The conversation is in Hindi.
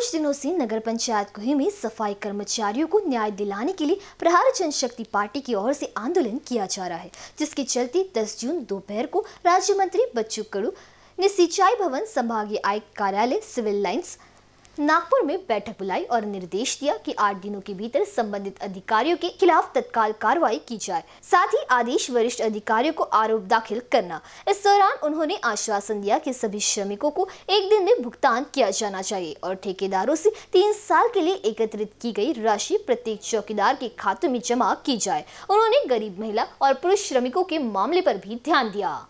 कुछ दिनों से नगर पंचायत गुहे में सफाई कर्मचारियों को न्याय दिलाने के लिए प्रहार जनशक्ति पार्टी की ओर से आंदोलन किया जा रहा है जिसके चलते 10 जून दोपहर को राज्य मंत्री बच्चू कड़ू ने सिंचाई भवन संभागीय आयुक्त कार्यालय सिविल लाइन्स नागपुर में बैठक बुलाई और निर्देश दिया कि आठ दिनों के भीतर संबंधित अधिकारियों के खिलाफ तत्काल कार्रवाई की जाए साथ ही आदेश वरिष्ठ अधिकारियों को आरोप दाखिल करना इस दौरान उन्होंने आश्वासन दिया कि सभी श्रमिकों को एक दिन में भुगतान किया जाना चाहिए और ठेकेदारों से तीन साल के लिए एकत्रित की गई राशि प्रत्येक चौकीदार के खाते में जमा की जाए उन्होंने गरीब महिला और पुरुष श्रमिकों के मामले पर भी ध्यान दिया